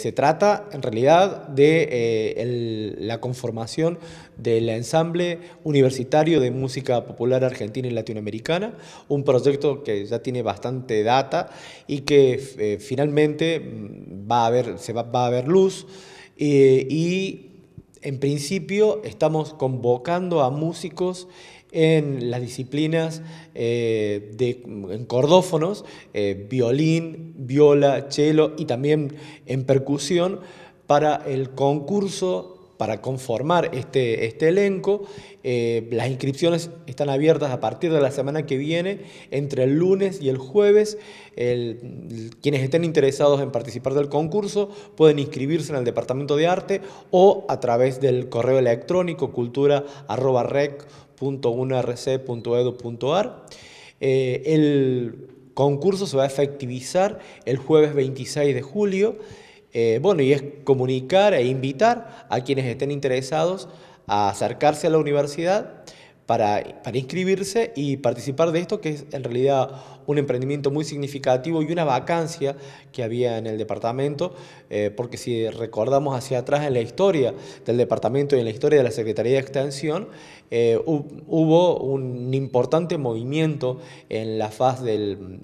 Se trata en realidad de eh, la conformación del ensamble universitario de música popular argentina y latinoamericana, un proyecto que ya tiene bastante data y que eh, finalmente mm, va a haber, se va, a haber luz eh, y en principio estamos convocando a músicos en las disciplinas eh, de cordófonos, eh, violín, viola, cello y también en percusión para el concurso para conformar este, este elenco. Eh, las inscripciones están abiertas a partir de la semana que viene, entre el lunes y el jueves. quienes estén interesados en participar del concurso pueden inscribirse en el Departamento de Arte o a través del correo electrónico cultura.rec.unrc.edu.ar. Eh, el concurso se va a efectivizar el jueves 26 de julio. Eh, bueno, y es comunicar e invitar a quienes estén interesados a acercarse a la universidad para, inscribirse y participar de esto, que es en realidad un emprendimiento muy significativo y una vacancia que había en el departamento, eh, porque si recordamos hacia atrás en la historia del departamento y en la historia de la Secretaría de Extensión, eh, hubo un importante movimiento en la faz del,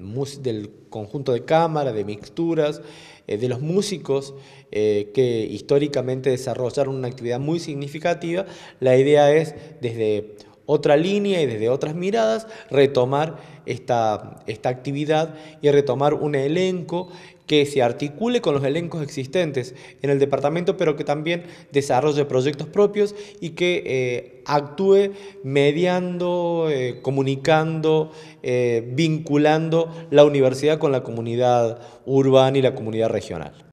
conjunto de cámara de mixturas, eh, de los músicos que históricamente desarrollaron una actividad muy significativa. La idea es desde otra línea y desde otras miradas retomar esta, actividad y retomar un elenco que se articule con los elencos existentes en el departamento, pero que también desarrolle proyectos propios y que eh, actúe mediando, eh, comunicando, eh, vinculando la universidad con la comunidad urbana y la comunidad regional.